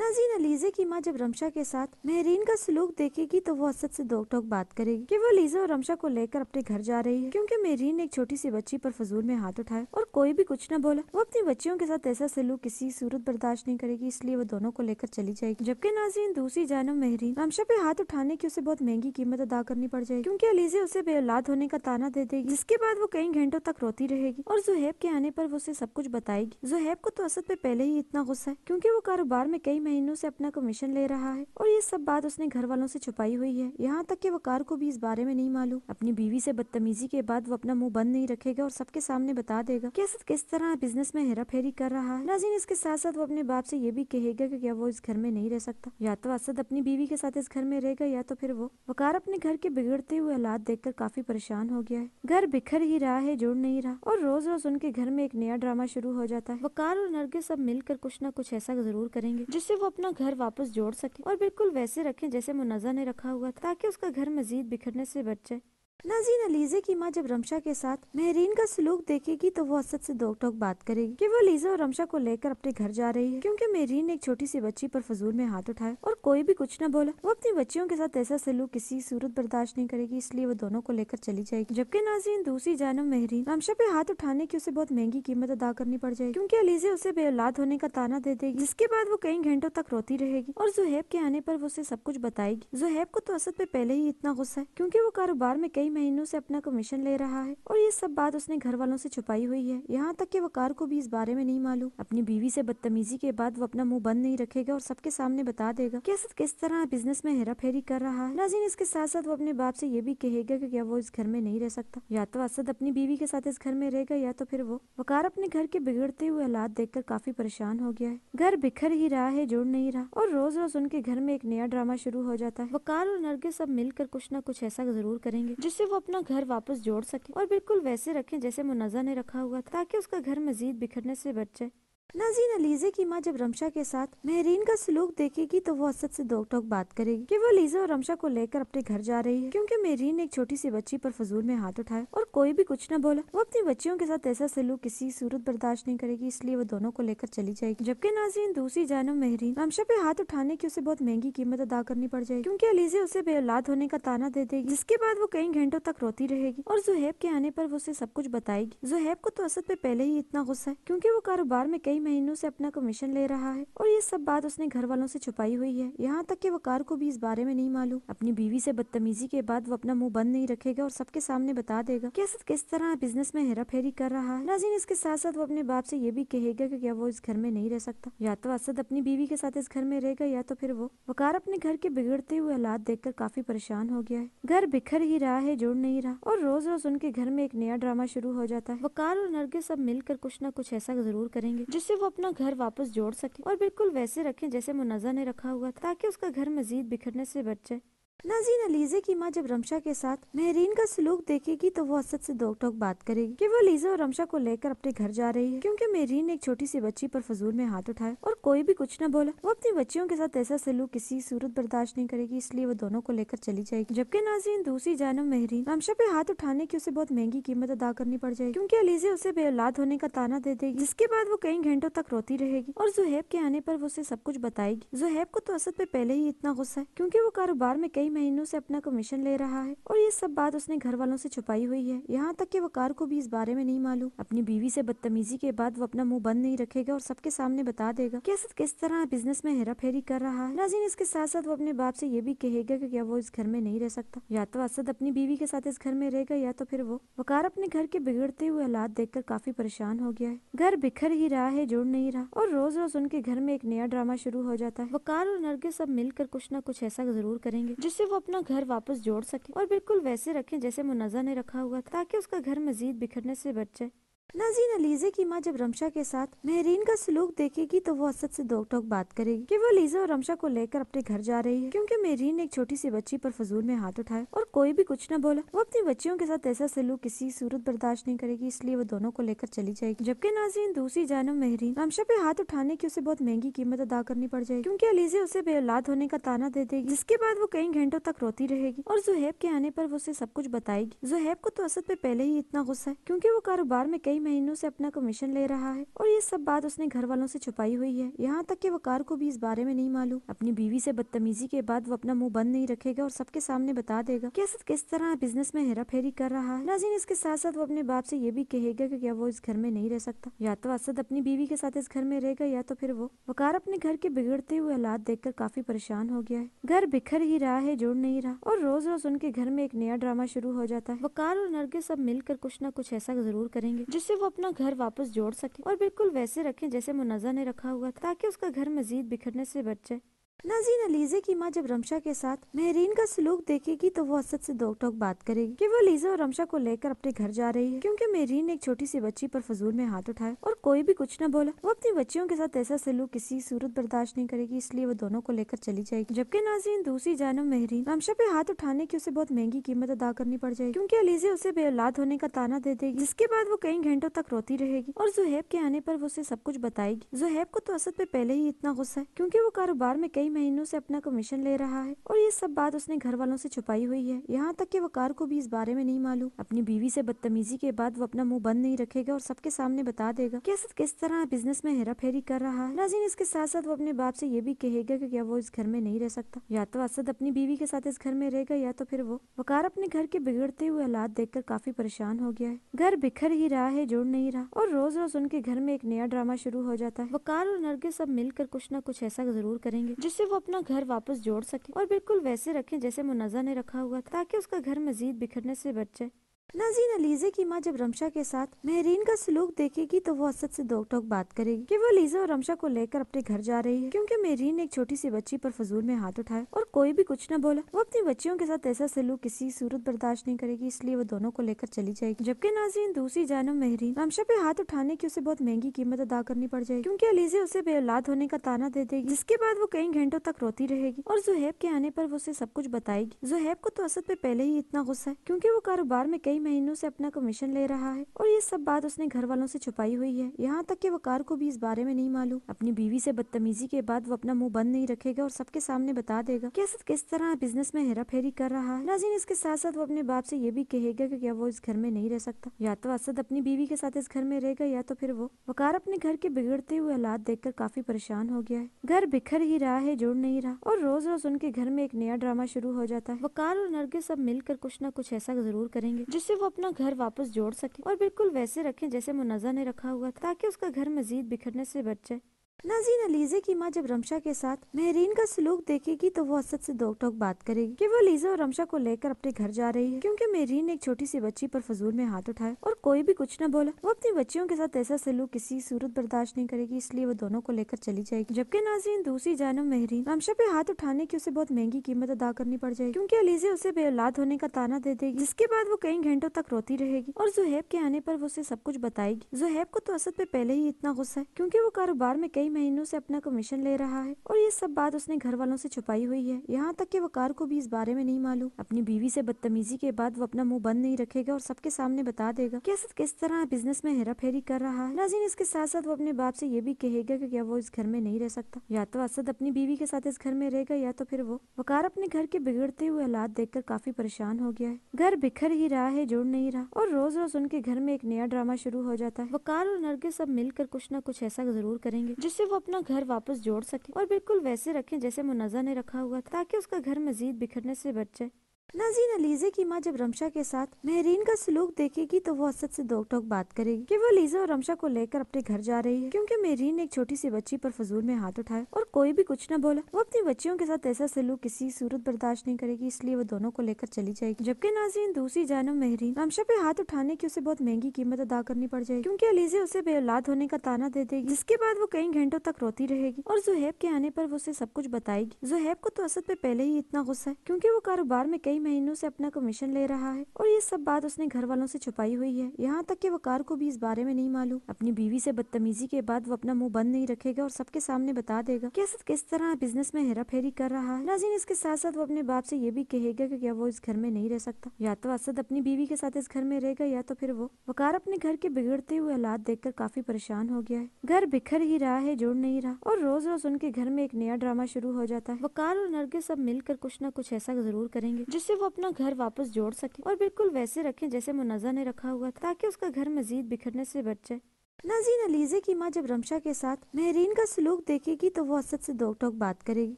नाजीन अलीजे की माँ जब रमशा के साथ महरीन का सलूक देखेगी तो वो असद से दो टोक बात करेगी कि वो लीजा और रमशा को लेकर अपने घर जा रही है क्योंकि महरीन ने एक छोटी सी बच्ची पर फजूल में हाथ उठाया और कोई भी कुछ न बोला वो अपनी बच्चियों के साथ ऐसा सलूक किसी सूरत बर्दाश्त नहीं करेगी इसलिए वो दोनों को लेकर चली जाएगी जबकि नाजीन दूसरी जानव महरीन रमशा पे हाथ उठाने की उसे बहुत महंगी कीमत अदा करनी पड़ जाएगी क्यूँकी अलीजे उसे बेऔलाद होने का ताना दे देगी जिसके बाद वो कई घंटों तक रोती रहेगी और जुहेब के आने पर वो उसे सब कुछ बताएगी जुहेब को तो असद पे पहले ही इतना गुस्सा है क्यूँकी वो कारोबार में कई महीनों से अपना कमीशन ले रहा है और ये सब बात उसने घर वालों से छुपाई हुई है यहाँ तक कि वकार को भी इस बारे में नहीं मालूम अपनी बीवी से बदतमीजी के बाद वो अपना मुंह बंद नहीं रखेगा और सबके सामने बता देगा कि असद किस तरह बिजनेस में हेरा फेरी कर रहा है नाजीन इसके साथ साथ वो अपने बाप से ये भी कहेगा की क्या वो इस घर में नहीं रह सकता या तो असद अपनी बीवी के साथ इस घर में रहेगा या तो फिर वो वकार अपने घर के बिगड़ते हुए हालात कर काफी परेशान हो गया है घर बिखर ही रहा है जुड़ नहीं रहा और रोज रोज उनके घर में एक नया ड्रामा शुरू हो जाता है वकार और नरगिस सब मिलकर कुछ न कुछ ऐसा जरूर करेंगे जिससे ताकि वो अपना घर वापस जोड़ सके और बिल्कुल वैसे रखें जैसे मुन्ना ने रखा हुआ था ताकि उसका घर मजीद बिखरने से बच जाए नाजीन अलीजे की माँ जब रमशा के साथ महरीन का सलूक देखेगी तो वो असद से दो टोक बात करेगी कि वो लीजा और रमशा को लेकर अपने घर जा रही है क्योंकि महरीन ने एक छोटी सी बच्ची पर फजूल में हाथ उठाया और कोई भी कुछ न बोला वो अपनी बच्चियों के साथ ऐसा सलूक किसी सूरत बर्दाश्त नहीं करेगी इसलिए वो दोनों को लेकर चली जाएगी जबकि नाजीन दूसरी जानव महरीन रमशा पे हाथ उठाने की उसे बहुत महंगी कीमत अदा करनी पड़ जाएगी क्यूँकी अलीजे उसे बेऔलाद होने का ताना दे देगी जिसके बाद वो कई घंटों तक रोती रहेगी और जुहेब के आने पर वो उसे सब कुछ बताएगी जुहेब को तो असद पे पहले ही इतना गुस्सा है क्यूँकी वो कारोबार में कई कई महीनों से अपना कमीशन ले रहा है और ये सब बात उसने घर वालों से छुपाई हुई है यहाँ तक कि वकार को भी इस बारे में नहीं मालूम अपनी बीवी से बदतमीजी के बाद वो अपना मुंह बंद नहीं रखेगा और सबके सामने बता देगा कि असद किस तरह बिजनेस में हेरा फेरी कर रहा है नाजीन इसके साथ साथ वो अपने बाप से ये भी कहेगा की क्या वो इस घर में नहीं रह सकता या तो असद अपनी बीवी के साथ इस घर में रहेगा या तो फिर वो वकार अपने घर के बिगड़ते हुए हालात कर काफी परेशान हो गया है घर बिखर ही रहा है जुड़ नहीं रहा और रोज रोज उनके घर में एक नया ड्रामा शुरू हो जाता है वकार और नरगे सब मिलकर कुछ न कुछ ऐसा जरूर करेंगे जिस जिससे वो अपना घर वापस जोड़ सके और बिल्कुल वैसे रखें जैसे मुन्ना ने रखा हुआ था ताकि उसका घर मजीद बिखरने से बच जाए नाजीन अलीजे की माँ जब रमशा के साथ महरीन का सलूक देखेगी तो वो असद से दो टोक बात करेगी कि वो अलीजा और रमशा को लेकर अपने घर जा रही है क्योंकि महरीन ने एक छोटी सी बच्ची पर फजूल में हाथ उठाया और कोई भी कुछ न बोला वो अपनी बच्चियों के साथ ऐसा सलूक किसी सूरत बर्दाश्त नहीं करेगी इसलिए वो दोनों को लेकर चली जाएगी जबकि नाजीन दूसरी जानव महरीन रमशा पे हाथ उठाने की उसे बहुत महंगी कीमत अदा करनी पड़ जाएगी क्यूँकी अलीजे उसे बेऔलाद होने का ताना दे देगी जिसके बाद वो कई घंटों तक रोती रहेगी और जुहेब के आने पर वो उसे सब कुछ बताएगी जुहेब को तो असद पे पहले ही इतना गुस्सा है क्यूँकी वो कारोबार में कई महीनों से अपना कमीशन ले रहा है और ये सब बात उसने घर वालों से छुपाई हुई है यहाँ तक कि वकार को भी इस बारे में नहीं मालूम अपनी बीवी से बदतमीजी के बाद वो अपना मुंह बंद नहीं रखेगा और सबके सामने बता देगा कि असद किस तरह बिजनेस में हेरा फेरी कर रहा है नाजीन इसके साथ साथ वो अपने बाप से ये भी कहेगा की क्या वो इस घर में नहीं रह सकता या तो असद अपनी बीवी के साथ इस घर में रहेगा या तो फिर वो वकार अपने घर के बिगड़ते हुए हालात कर काफी परेशान हो गया है घर बिखर ही रहा है जुड़ नहीं रहा और रोज रोज उनके घर में एक नया ड्रामा शुरू हो जाता है वकार और नरगे सब मिलकर कुछ न कुछ ऐसा जरूर करेंगे जिससे वो अपना घर वापस जोड़ सके और बिल्कुल वैसे रखें जैसे मुन्ना ने रखा हुआ था ताकि उसका घर मजीद बिखरने से बच जाए नाजीन अलीजे की माँ जब रमशा के साथ महरीन का सलूक देखेगी तो वो असद से दो टोक बात करेगी कि वो अलीजा और रमशा को लेकर अपने घर जा रही है क्योंकि महरीन ने एक छोटी सी बच्ची पर फजूल में हाथ उठाया और कोई भी कुछ न बोला वो अपनी बच्चियों के साथ ऐसा सलूक किसी सूरत बर्दाश्त नहीं करेगी इसलिए वो दोनों को लेकर चली जाएगी जबकि नाजीन दूसरी जानव महरीन रमशा पे हाथ उठाने की उसे बहुत महंगी कीमत अदा करनी पड़ जाएगी क्यूँकी अलीजे उसे बेऔलाद होने का ताना दे देगी जिसके बाद वो कई घंटों तक रोती रहेगी और जुहेब के आने पर वो उसे सब कुछ बताएगी जुहेब को तो असद पे पहले ही इतना गुस्सा है क्यूँकी वो कारोबार में कई कई महीनों से अपना कमीशन ले रहा है और ये सब बात उसने घर वालों से छुपाई हुई है यहाँ तक कि वकार को भी इस बारे में नहीं मालूम अपनी बीवी से बदतमीजी के बाद वो अपना मुंह बंद नहीं रखेगा और सबके सामने बता देगा कि असद किस तरह बिजनेस में हेरा फेरी कर रहा है नाजीन इसके साथ साथ वो अपने बाप से ये भी कहेगा की क्या वो इस घर में नहीं रह सकता या तो असद अपनी बीवी के साथ इस घर में रहेगा या तो फिर वो वकार अपने घर के बिगड़ते हुए हालात कर काफी परेशान हो गया है घर बिखर ही रहा है जुड़ नहीं रहा और रोज रोज उनके घर में एक नया ड्रामा शुरू हो जाता है वकार और नरगे सब मिलकर कुछ न कुछ ऐसा जरूर करेंगे जिस जिससे वो अपना घर वापस जोड़ सके और बिल्कुल वैसे रखें जैसे मुन्ना ने रखा हुआ था ताकि उसका घर मजीद बिखरने से बच जाए नाजीन अलीजे की माँ जब रमशा के साथ महरीन का सलूक देखेगी तो वो असद से दो टोक बात करेगी कि वो लीजा और रमशा को लेकर अपने घर जा रही है क्योंकि महरीन ने एक छोटी सी बच्ची पर फजूल में हाथ उठाया और कोई भी कुछ न बोला वो अपनी बच्चियों के साथ ऐसा सलूक किसी सूरत बर्दाश्त नहीं करेगी इसलिए वो दोनों को लेकर चली जाएगी जबकि नाजीन दूसरी जानव महरीन रमशा पे हाथ उठाने की उसे बहुत महंगी कीमत अदा करनी पड़ जाएगी क्यूँकी अलीजे उसे बेऔलाद होने का ताना दे देगी जिसके बाद वो कई घंटों तक रोती रहेगी और जुहेब के आने पर वो उसे सब कुछ बताएगी जुहेब को तो असद पे पहले ही इतना गुस्सा है क्यूँकी वो कारोबार में कई कई महीनों से अपना कमीशन ले रहा है और ये सब बात उसने घर वालों से छुपाई हुई है यहाँ तक कि वकार को भी इस बारे में नहीं मालूम अपनी बीवी से बदतमीजी के बाद वो अपना मुंह बंद नहीं रखेगा और सबके सामने बता देगा कि असद किस तरह बिजनेस में हेरा फेरी कर रहा है नाजीन इसके साथ साथ वो अपने बाप से ये भी कहेगा की क्या वो इस घर में नहीं रह सकता या तो असद अपनी बीवी के साथ इस घर में रहेगा या तो फिर वो वकार अपने घर के बिगड़ते हुए हालात कर काफी परेशान हो गया है घर बिखर ही रहा है जुड़ नहीं रहा और रोज रोज उनके घर में एक नया ड्रामा शुरू हो जाता है वकार और नरगे सब मिलकर कुछ न कुछ ऐसा जरूर करेंगे जिस जिससे वो अपना घर वापस जोड़ सके और बिल्कुल वैसे रखें जैसे मुन्ना ने रखा हुआ था ताकि उसका घर मजीद बिखरने से बच जाए नाजीन अलीजे की माँ जब रमशा के साथ महरीन का सलूक देखेगी तो वो असद से दो टोक बात करेगी कि वो लीजा और रमशा को लेकर अपने घर जा रही है क्योंकि महरीन ने एक छोटी सी बच्ची पर फजूल में हाथ उठाया और कोई भी कुछ न बोला वो अपनी बच्चियों के साथ ऐसा सलूक किसी सूरत बर्दाश्त नहीं करेगी इसलिए वो दोनों को लेकर चली जाएगी जबकि नाजीन दूसरी जानव महरीन रमशा पे हाथ उठाने की उसे बहुत महंगी कीमत अदा करनी पड़ जाएगी क्यूँकी अलीजे उसे बेऔलाद होने का ताना दे देगी जिसके बाद वो कई घंटों तक रोती रहेगी और जुहेब के आने पर वो उसे सब कुछ बताएगी जुहेब को तो असद पे पहले ही इतना गुस्सा है क्यूँकी वो कारोबार में कई कई महीनों से अपना कमीशन ले रहा है और ये सब बात उसने घर वालों से छुपाई हुई है यहाँ तक कि वकार को भी इस बारे में नहीं मालूम अपनी बीवी से बदतमीजी के बाद वो अपना मुंह बंद नहीं रखेगा और सबके सामने बता देगा कि असद किस तरह बिजनेस में हेरा फेरी कर रहा है नाजीन इसके साथ साथ वो अपने बाप से ये भी कहेगा की क्या वो इस घर में नहीं रह सकता या तो असद अपनी बीवी के साथ इस घर में रहेगा या तो फिर वो वकार अपने घर के बिगड़ते हुए हालात कर काफी परेशान हो गया है घर बिखर ही रहा है जुड़ नहीं रहा और रोज रोज उनके घर में एक नया ड्रामा शुरू हो जाता है वकार और नरगे सब मिलकर कुछ न कुछ ऐसा जरूर करेंगे जिस जिससे वो अपना घर वापस जोड़ सके और बिल्कुल वैसे रखें जैसे मुन्ना ने रखा हुआ था ताकि उसका घर मजीद बिखरने से बच जाए नाजीन अलीजे की माँ जब रमशा के साथ महरीन का सलूक देखेगी तो वो असद से दो टोक बात करेगी कि वो अलीजा और रमशा को लेकर अपने घर जा रही है क्योंकि महरीन ने एक छोटी सी बच्ची पर फजूल में हाथ उठाया और कोई भी कुछ न बोला वो अपनी बच्चियों के साथ ऐसा सलूक किसी सूरत बर्दाश्त नहीं करेगी इसलिए वो दोनों को लेकर चली जाएगी जबकि नाजीन दूसरी जानव महरीन रमशा पे हाथ उठाने की उसे बहुत महंगी कीमत अदा करनी पड़ जाएगी क्यूँकी अलीजे उसे बेऔलाद होने का ताना दे देगी जिसके बाद वो कई घंटों तक रोती रहेगी और जुहेब के आने पर वो उसे सब कुछ बताएगी जुहेब को तो असद पे पहले ही इतना गुस्सा है क्यूँकी वो कारोबार में कई कई महीनों से अपना कमीशन ले रहा है और ये सब बात उसने घर वालों से छुपाई हुई है यहाँ तक कि वकार को भी इस बारे में नहीं मालूम अपनी बीवी से बदतमीजी के बाद वो अपना मुंह बंद नहीं रखेगा और सबके सामने बता देगा कि असद किस तरह बिजनेस में हेरा फेरी कर रहा है नाजीन इसके साथ साथ वो अपने बाप से ये भी कहेगा की क्या वो इस घर में नहीं रह सकता या तो असद अपनी बीवी के साथ इस घर में रहेगा या तो फिर वो वकार अपने घर के बिगड़ते हुए हालात कर काफी परेशान हो गया है घर बिखर ही रहा है जुड़ नहीं रहा और रोज रोज उनके घर में एक नया ड्रामा शुरू हो जाता है वकार और नरगे सब मिलकर कुछ न कुछ ऐसा जरूर करेंगे जिस जिससे वो अपना घर वापस जोड़ सके और बिल्कुल वैसे रखें जैसे मुन्ना ने रखा हुआ था ताकि उसका घर मजीद बिखरने से बच जाए नाजीन अलीजे की माँ जब रमशा के साथ महरीन का सलूक देखेगी तो वो असद से दो टोक बात करेगी कि वो लीजा और रमशा को लेकर अपने घर जा रही है क्योंकि महरीन ने एक छोटी सी बच्ची पर फजूल में हाथ उठाया और कोई भी कुछ न बोला वो अपनी बच्चियों के साथ ऐसा सलूक किसी सूरत बर्दाश्त नहीं करेगी इसलिए वो दोनों को लेकर चली जाएगी जबकि नाजीन दूसरी जानव महरीन रमशा पे हाथ उठाने की उसे बहुत महंगी कीमत अदा करनी पड़ जाएगी क्यूँकी अलीजे उसे बेऔलाद होने का ताना दे देगी जिसके बाद वो कई घंटों तक रोती रहेगी और जुहेब के आने पर वो उसे सब कुछ बताएगी जुहेब को तो असद पे पहले ही इतना गुस्सा है क्योंकि वो कारोबार में कई महीनों से अपना कमीशन ले रहा है और ये सब बात उसने घर वालों से छुपाई हुई है यहाँ तक कि वकार को भी इस बारे में नहीं मालूम अपनी बीवी से बदतमीजी के बाद वो अपना मुंह बंद नहीं रखेगा और सबके सामने बता देगा कि असद किस तरह बिजनेस में हेरा फेरी कर रहा है नाजीन इसके साथ साथ वो अपने बाप से ये भी कहेगा की क्या वो इस घर में नहीं रह सकता या तो असद अपनी बीवी के साथ इस घर में रहेगा या तो फिर वो वकार अपने घर के बिगड़ते हुए हालात कर काफी परेशान हो गया है घर बिखर ही रहा है जुड़ नहीं रहा और रोज रोज उनके घर में एक नया ड्रामा शुरू हो जाता है वकार और नरगे सब मिलकर कुछ न कुछ ऐसा जरूर करेंगे जिस जिससे वो अपना घर वापस जोड़ सके और बिल्कुल वैसे रखें जैसे मुन्ना ने रखा हुआ था ताकि उसका घर मजीद बिखरने से बच जाए नाजीन अलीजे की माँ जब रमशा के साथ महरीन का सलूक देखेगी तो वो असद से दो टोक बात करेगी कि वो लीजा और रमशा को लेकर अपने घर जा रही है क्योंकि महरीन ने एक छोटी सी बच्ची पर फजूल में हाथ उठाया और कोई भी कुछ न बोला वो अपनी बच्चियों के साथ ऐसा सलूक किसी सूरत बर्दाश्त नहीं करेगी इसलिए वो दोनों को लेकर चली जाएगी जबकि नाजीन दूसरी जानव महरीन रमशा पे हाथ उठाने की उसे बहुत महंगी कीमत अदा करनी पड़ जाएगी क्यूँकी अलीजे उसे बेऔलाद होने का ताना दे देगी जिसके बाद वो कई घंटों तक रोती रहेगी और जुहेब के आने पर वो उसे सब कुछ बताएगी जुहेब को तो असद पे पहले ही इतना गुस्सा है क्यूँकी वो कारोबार में कई कई महीनों से अपना कमीशन ले रहा है और ये सब बात उसने घर वालों से छुपाई हुई है यहाँ तक कि वकार को भी इस बारे में नहीं मालूम अपनी बीवी से बदतमीजी के बाद वो अपना मुंह बंद नहीं रखेगा और सबके सामने बता देगा कि असद किस तरह बिजनेस में हेरा फेरी कर रहा है नाजीन इसके साथ साथ वो अपने बाप से ये भी कहेगा की क्या वो इस घर में नहीं रह सकता या तो असद अपनी बीवी के साथ इस घर में रहेगा या तो फिर वो वकार अपने घर के बिगड़ते हुए हालात कर काफी परेशान हो गया है घर बिखर ही रहा है जुड़ नहीं रहा और रोज रोज उनके घर में एक नया ड्रामा शुरू हो जाता है वकार और नरगे सब मिलकर कुछ न कुछ ऐसा जरूर करेंगे जिस जिससे वो अपना घर वापस जोड़ सके और बिल्कुल वैसे रखें जैसे मुनाजा ने रखा हुआ था ताकि उसका घर मजीद बिखरने से बच जाए नाजीन अलीजे की माँ जब रमशा के साथ महरीन का सलूक देखेगी तो वो असद से दो टोक बात करेगी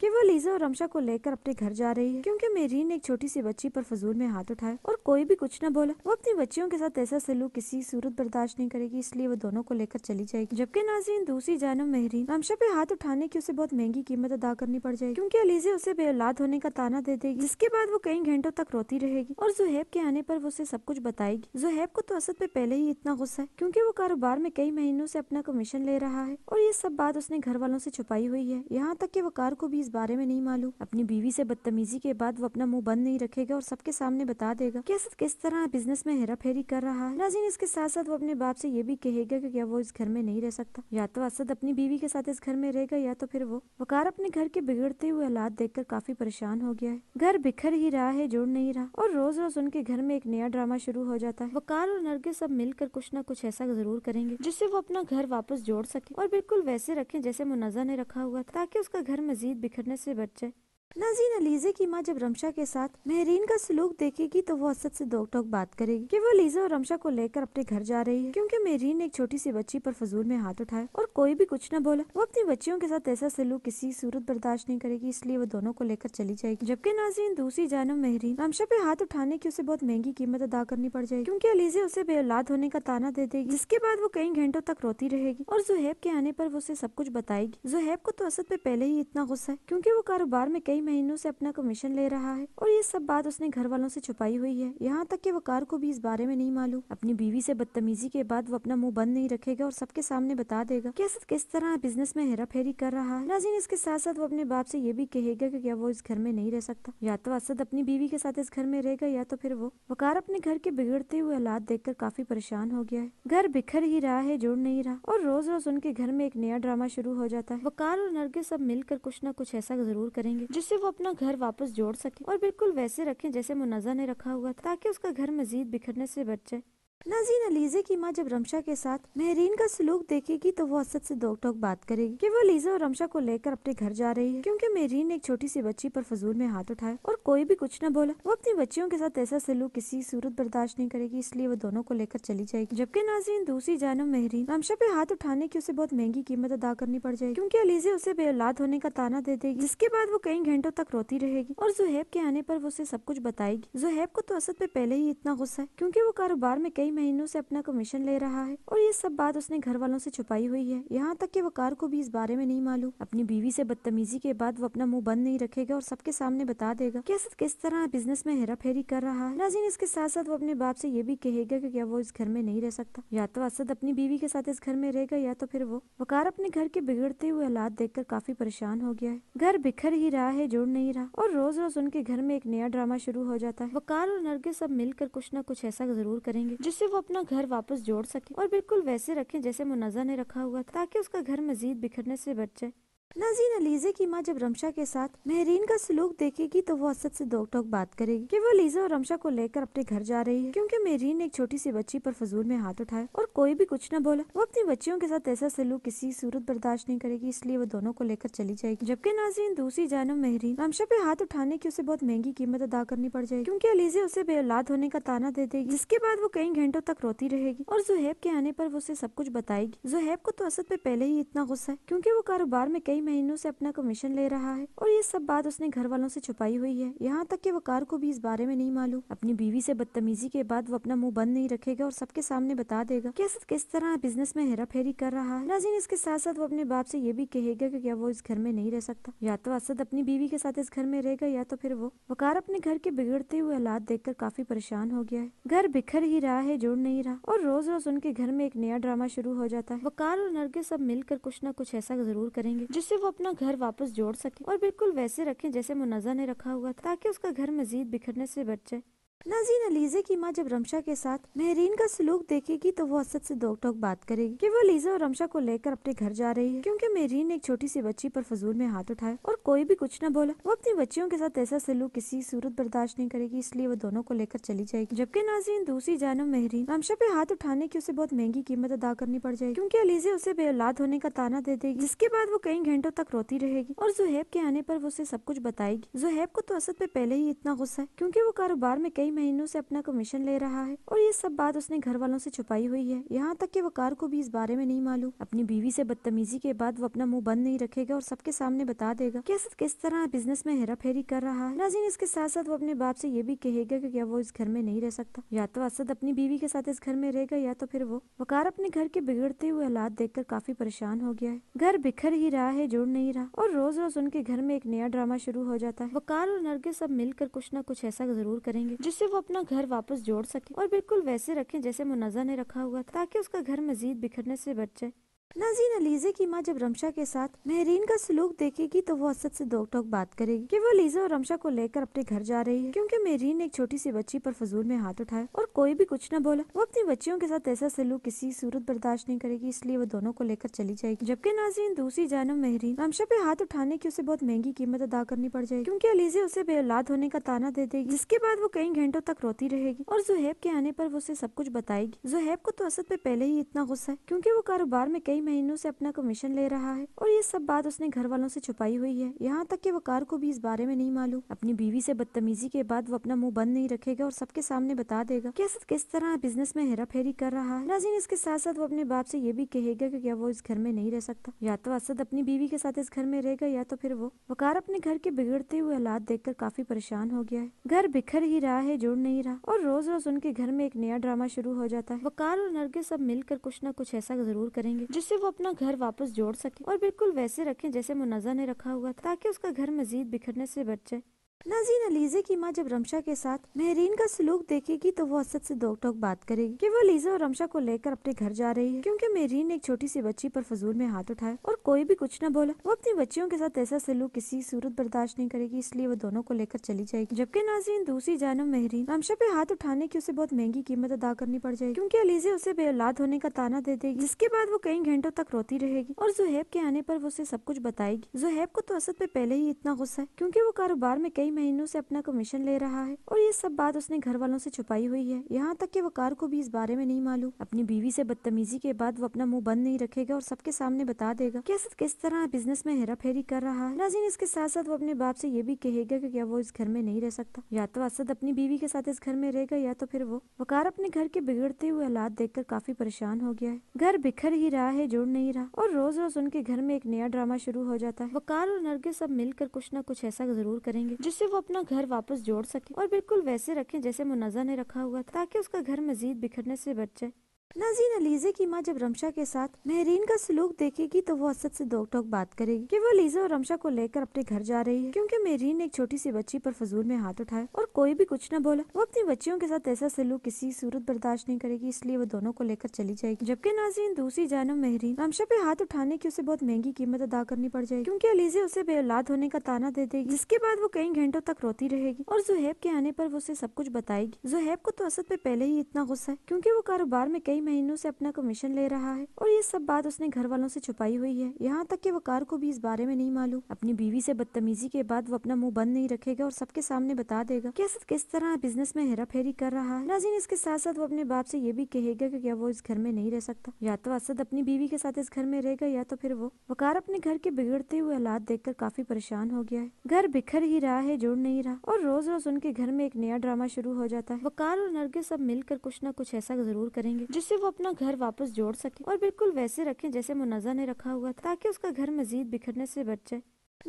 कि वो लीजा और रमशा को लेकर अपने घर जा रही है क्योंकि महरीन ने एक छोटी सी बच्ची पर फजूल में हाथ उठाया और कोई भी कुछ न बोला वो अपनी बच्चियों के साथ ऐसा सलूक किसी सूरत बर्दाश्त नहीं करेगी इसलिए वो दोनों को लेकर चली जाएगी जबकि नाजीन दूसरी जानव महरीन रमशा पे हाथ उठाने की उसे बहुत महंगी कीमत अदा करनी पड़ जाएगी क्यूँकी अलीजे उसे बेऔलाद होने का ताना दे देगी जिसके बाद वो कई घंटों तक रोती रहेगी और जुहेब के आने पर वो उसे सब कुछ बताएगी जुहेब को तो असद पे पहले ही इतना गुस्सा है क्यूँकी वो कारोबार में कई कई महीनों से अपना कमीशन ले रहा है और ये सब बात उसने घर वालों से छुपाई हुई है यहाँ तक कि वकार को भी इस बारे में नहीं मालूम अपनी बीवी से बदतमीजी के बाद वो अपना मुंह बंद नहीं रखेगा और सबके सामने बता देगा कि असद किस तरह बिजनेस में हेरा फेरी कर रहा है नाजीन इसके साथ साथ वो अपने बाप से ये भी कहेगा की क्या वो इस घर में नहीं रह सकता या तो असद अपनी बीवी के साथ इस घर में रहेगा या तो फिर वो वकार अपने घर के बिगड़ते हुए हालात कर काफी परेशान हो गया है घर बिखर ही रहा है जुड़ नहीं रहा और रोज रोज उनके घर में एक नया ड्रामा शुरू हो जाता है वकार और नरगे सब मिलकर कुछ न कुछ ऐसा जरूर करेंगे जिस जिससे वो अपना घर वापस जोड़ सके और बिल्कुल वैसे रखें जैसे मुन्ना ने रखा हुआ था ताकि उसका घर मजीद बिखरने से बच जाए नाजीन अलीजे की माँ जब रमशा के साथ मेहरीन का सलूक देखेगी तो वो असद से दो टोक बात करेगी कि वो लीजा और रमशा को लेकर अपने घर जा रही है क्योंकि मेहरीन ने एक छोटी सी बच्ची पर फजूल में हाथ उठाया और कोई भी कुछ न बोला वो अपनी बच्चियों के साथ ऐसा सलूक किसी सूरत बर्दाश्त नहीं करेगी इसलिए वो दोनों को लेकर चली जाएगी जबकि नाजीन दूसरी जानव मेहरीन रमशा पे हाथ उठाने की उसे बहुत महंगी कीमत अदा करनी पड़ जाएगी क्यूँकी अलीजे उसे बेऔलाद होने का ताना दे देगी जिसके बाद वो कई घंटों तक रोती रहेगी और जुहेब के आने पर वो उसे सब कुछ बताएगी जुहेब को तो असद पे पहले ही इतना गुस्सा है क्यूँकी वो कारोबार में कई कई महीनों से अपना कमीशन ले रहा है और ये सब बात उसने घर वालों से छुपाई हुई है यहाँ तक कि वकार को भी इस बारे में नहीं मालूम अपनी बीवी से बदतमीजी के बाद वो अपना मुंह बंद नहीं रखेगा और सबके सामने बता देगा कि असद किस तरह बिजनेस में हेरा फेरी कर रहा है नाजीन इसके साथ साथ वो अपने बाप से ये भी कहेगा की क्या वो इस घर में नहीं रह सकता या तो असद अपनी बीवी के साथ इस घर में रहेगा या तो फिर वो वकार अपने घर के बिगड़ते हुए हालात कर काफी परेशान हो गया है घर बिखर ही रहा है जुड़ नहीं रहा और रोज रोज उनके घर में एक नया ड्रामा शुरू हो जाता है वकार और नरगे सब मिलकर कुछ न कुछ ऐसा जरूर करेंगे जिस जिससे वो अपना घर वापस जोड़ सके और बिल्कुल वैसे रखें जैसे मुन्ना ने रखा हुआ था ताकि उसका घर मजीद बिखरने से बच जाए नाजीन अलीजे की माँ जब रमशा के साथ महरीन का सलूक देखेगी तो वो असद से दो टोक बात करेगी कि वो अलीजा और रमशा को लेकर अपने घर जा रही है क्योंकि महरीन ने एक छोटी सी बच्ची पर फजूल में हाथ उठाया और कोई भी कुछ न बोला वो अपनी बच्चियों के साथ ऐसा सलूक किसी सूरत बर्दाश्त नहीं करेगी इसलिए वो दोनों को लेकर चली जाएगी जबकि नाजीन दूसरी जानव महरीन रमशा पे हाथ उठाने की उसे बहुत महंगी कीमत अदा करनी पड़ जाएगी क्यूँकी अलीजे उसे बेऔलाद होने का ताना दे देगी जिसके बाद वो कई घंटों तक रोती रहेगी और जुहेब के आने पर वो उसे सब कुछ बताएगी जुहेब को तो असद पे पहले ही इतना गुस्सा है क्यूँकी वो कारोबार में कई कई महीनों से अपना कमीशन ले रहा है और ये सब बात उसने घर वालों से छुपाई हुई है यहाँ तक कि वकार को भी इस बारे में नहीं मालूम अपनी बीवी से बदतमीजी के बाद वो अपना मुंह बंद नहीं रखेगा और सबके सामने बता देगा कि असद किस तरह बिजनेस में हेरा फेरी कर रहा है नाजीन इसके साथ साथ वो अपने बाप से ये भी कहेगा की क्या वो इस घर में नहीं रह सकता या तो असद अपनी बीवी के साथ इस घर में रहेगा या तो फिर वो वकार अपने घर के बिगड़ते हुए हालात कर काफी परेशान हो गया है घर बिखर ही रहा है जुड़ नहीं रहा और रोज रोज उनके घर में एक नया ड्रामा शुरू हो जाता है वकार और नरगे सब मिलकर कुछ न कुछ ऐसा जरूर करेंगे जिस जिससे वो अपना घर वापस जोड़ सके और बिल्कुल वैसे रखें जैसे मुन्ना ने रखा हुआ था ताकि उसका घर मजीद बिखरने से बच जाए नाजीन अलीजे की माँ जब रमशा के साथ महरीन का सलूक देखेगी तो वो असद से दो टोक बात करेगी कि वो लीजा और रमशा को लेकर अपने घर जा रही है क्योंकि महरीन ने एक छोटी सी बच्ची पर फजूल में हाथ उठाया और कोई भी कुछ न बोला वो अपनी बच्चियों के साथ ऐसा सलूक किसी सूरत बर्दाश्त नहीं करेगी इसलिए वो दोनों को लेकर चली जाएगी जबकि नाजीन दूसरी जानव महरीन रमशा पे हाथ उठाने की उसे बहुत महंगी कीमत अदा करनी पड़ जाएगी क्यूँकी अलीजे उसे बेऔलाद होने का ताना दे देगी जिसके बाद वो कई घंटों तक रोती रहेगी और जुहेब के आने पर वो उसे सब कुछ बताएगी जुहेब को तो असद पे पहले ही इतना गुस्सा है क्योंकि वो कारोबार में कई महीनों से अपना कमीशन ले रहा है और ये सब बात उसने घर वालों से छुपाई हुई है यहाँ तक कि वकार को भी इस बारे में नहीं मालूम अपनी बीवी से बदतमीजी के बाद वो अपना मुंह बंद नहीं रखेगा और सबके सामने बता देगा कि असद किस तरह बिजनेस में हेरा फेरी कर रहा है नाजीन इसके साथ साथ वो अपने बाप से ये भी कहेगा की क्या वो इस घर में नहीं रह सकता या तो असद अपनी बीवी के साथ इस घर में रहेगा या तो फिर वो वकार अपने घर के बिगड़ते हुए हालात कर काफी परेशान हो गया है घर बिखर ही रहा है जुड़ नहीं रहा और रोज रोज उनके घर में एक नया ड्रामा शुरू हो जाता है वकार और नरगे सब मिलकर कुछ न कुछ ऐसा जरूर करेंगे जिस जिससे वो अपना घर वापस जोड़ सके और बिल्कुल वैसे रखें जैसे मुन्ना ने रखा हुआ था ताकि उसका घर मजीद बिखरने से बच जाए नाजीन अलीजे की माँ जब रमशा के साथ महरीन का सलूक देखेगी तो वो असद से दो टोक बात करेगी कि वो लीजा और रमशा को लेकर अपने घर जा रही है क्योंकि महरीन ने एक छोटी सी बच्ची पर फजूल में हाथ उठाया और कोई भी कुछ न बोला वो अपनी बच्चियों के साथ ऐसा सलूक किसी सूरत बर्दाश्त नहीं करेगी इसलिए वो दोनों को लेकर चली जाएगी जबकि नाजीन दूसरी जानव महरीन रमशा पे हाथ उठाने की उसे बहुत महंगी कीमत अदा करनी पड़ जाएगी क्यूँकी अलीजे उसे बेऔलाद होने का ताना दे देगी जिसके बाद वो कई घंटों तक रोती रहेगी और जुहेब के आने पर वो उसे सब कुछ बताएगी जुहेब को तो असद पे पहले ही इतना गुस्सा है क्यूँकी वो कारोबार में कई कई महीनों से अपना कमीशन ले रहा है और ये सब बात उसने घर वालों से छुपाई हुई है यहाँ तक कि वकार को भी इस बारे में नहीं मालूम अपनी बीवी से बदतमीजी के बाद वो अपना मुंह बंद नहीं रखेगा और सबके सामने बता देगा कि असद किस तरह बिजनेस में हेरा फेरी कर रहा है नाजीन इसके साथ साथ वो अपने बाप से ये भी कहेगा की क्या वो इस घर में नहीं रह सकता या तो असद अपनी बीवी के साथ इस घर में रहेगा या तो फिर वो वकार अपने घर के बिगड़ते हुए हालात कर काफी परेशान हो गया है घर बिखर ही रहा है जुड़ नहीं रहा और रोज रोज उनके घर में एक नया ड्रामा शुरू हो जाता है वकार और नरगे सब मिलकर कुछ न कुछ ऐसा जरूर करेंगे जिस जिससे वो अपना घर वापस जोड़ सके और बिल्कुल वैसे रखें जैसे मुन्ना ने रखा हुआ था ताकि उसका घर मजीद बिखरने से बच जाए नाजीन अलीजे की माँ जब रमशा के साथ महरीन का सलूक देखेगी तो वो असद से दो टोक बात करेगी कि वो लीजा और रमशा को लेकर अपने घर जा रही है क्योंकि महरीन ने एक छोटी सी बच्ची पर फजूल में हाथ उठाया और कोई भी कुछ न बोला वो अपनी बच्चियों के साथ ऐसा सलूक किसी सूरत बर्दाश्त नहीं करेगी इसलिए वो दोनों को लेकर चली जाएगी जबकि नाजीन दूसरी जानव महरीन रमशा पे हाथ उठाने की उसे बहुत महंगी कीमत अदा करनी पड़ जाएगी क्यूँकी अलीजे उसे बेऔलाद होने का ताना दे देगी जिसके बाद वो कई घंटों तक रोती रहेगी और जुहेब के आने पर वो उसे सब कुछ बताएगी जुहेब को तो असद पे पहले ही इतना गुस्सा है क्यूँकी वो कारोबार में कई कई महीनों से अपना कमीशन ले रहा है और ये सब बात उसने घर वालों से छुपाई हुई है यहाँ तक कि वकार को भी इस बारे में नहीं मालूम अपनी बीवी से बदतमीजी के बाद वो अपना मुंह बंद नहीं रखेगा और सबके सामने बता देगा कि असद किस तरह बिजनेस में हेरा फेरी कर रहा है नाजीन इसके साथ साथ वो अपने बाप से ये भी कहेगा की क्या वो इस घर में नहीं रह सकता या तो असद अपनी बीवी के साथ इस घर में रहेगा या तो फिर वो वकार अपने घर के बिगड़ते हुए हालात कर काफी परेशान हो गया है घर बिखर ही रहा है जुड़ नहीं रहा और रोज रोज उनके घर में एक नया ड्रामा शुरू हो जाता है वकार और नरगे सब मिलकर कुछ न कुछ ऐसा जरूर करेंगे जिस जिससे वो अपना घर वापस जोड़ सके और बिल्कुल वैसे रखें जैसे मुन्ना ने रखा हुआ था ताकि उसका घर मजीद बिखरने से बच जाए नाजीन अलीजे की माँ जब रमशा के साथ मेहरीन का सलूक देखेगी तो वो असद से दो टोक बात करेगी कि वो लीजा और रमशा को लेकर अपने घर जा रही है क्योंकि मेहरीन ने एक छोटी सी बच्ची पर फजूल में हाथ उठाया और कोई भी कुछ न बोला वो अपनी बच्चियों के साथ ऐसा सलूक किसी सूरत बर्दाश्त नहीं करेगी इसलिए वो दोनों को लेकर चली जाएगी जबकि नाजीन दूसरी जानव महरीन रमशा पे हाथ उठाने की उसे बहुत महंगी कीमत अदा करनी पड़ जाएगी क्यूँकी अलीजे उसे बेऔलाद होने का ताना दे देगी जिसके बाद वो कई घंटों तक रोती रहेगी और जुहेब के आने पर वो उसे सब कुछ बताएगी जुहेब को तो असद पे पहले ही इतना गुस्सा है क्यूँकी वो कारोबार में कई कई महीनों से अपना कमीशन ले रहा है और ये सब बात उसने घर वालों से छुपाई हुई है यहाँ तक कि वकार को भी इस बारे में नहीं मालूम अपनी बीवी से बदतमीजी के बाद वो अपना मुंह बंद नहीं रखेगा और सबके सामने बता देगा कि असद किस तरह बिजनेस में हेरा फेरी कर रहा है नाजीन इसके साथ साथ वो अपने बाप से ये भी कहेगा की क्या वो इस घर में नहीं रह सकता या तो असद अपनी बीवी के साथ इस घर में रहेगा या तो फिर वो वकार अपने घर के बिगड़ते हुए हालात कर काफी परेशान हो गया है घर बिखर ही रहा है जुड़ नहीं रहा और रोज रोज उनके घर में एक नया ड्रामा शुरू हो जाता है वकार और नरगे सब मिलकर कुछ न कुछ ऐसा जरूर करेंगे जिस जिससे वो अपना घर वापस जोड़ सके और बिल्कुल वैसे रखें जैसे मुन्ना ने रखा हुआ था ताकि उसका घर मजीद बिखरने से बच जाए नाजीन अलीजे की माँ जब रमशा के साथ महरीन का सलूक देखेगी तो वो असद से दो टोक बात करेगी कि वो अलीजा और रमशा को लेकर अपने घर जा रही है क्योंकि महरीन ने एक छोटी सी बच्ची पर फजूल में हाथ उठाया और कोई भी कुछ न बोला वो अपनी बच्चियों के साथ ऐसा सलूक किसी सूरत बर्दाश्त नहीं करेगी इसलिए वो दोनों को लेकर चली जाएगी जबकि नाजीन दूसरी जानव महरीन रमशा पे हाथ उठाने की उसे बहुत महंगी कीमत अदा करनी पड़ जाएगी क्यूँकी अलीजे उसे बेऔलाद होने का ताना दे देगी जिसके बाद वो कई घंटों तक रोती रहेगी और जुहेब के आने पर वो उसे सब कुछ बताएगी जुहेब को तो असद पे पहले ही इतना गुस्सा है क्यूँकी वो कारोबार में कई कई महीनों से अपना कमीशन ले रहा है और ये सब बात उसने घर वालों से छुपाई हुई है यहाँ तक कि वकार को भी इस बारे में नहीं मालूम अपनी बीवी से बदतमीजी के बाद वो अपना मुंह बंद नहीं रखेगा और सबके सामने बता देगा कि असद किस तरह बिजनेस में हेरा फेरी कर रहा है नाजीन इसके साथ साथ वो अपने बाप से ये भी कहेगा की क्या वो इस घर में नहीं रह सकता या तो असद अपनी बीवी के साथ इस घर में रहेगा या तो फिर वो वकार अपने घर के बिगड़ते हुए हालात कर काफी परेशान हो गया है घर बिखर ही रहा है जुड़ नहीं रहा और रोज रोज उनके घर में एक नया ड्रामा शुरू हो जाता है वकार और नरगे सब मिलकर कुछ न कुछ ऐसा जरूर करेंगे जिस जिससे वो अपना घर वापस जोड़ सके और बिल्कुल वैसे रखें जैसे मुनाजा ने रखा हुआ था ताकि उसका घर मजीद बिखरने से बच जाए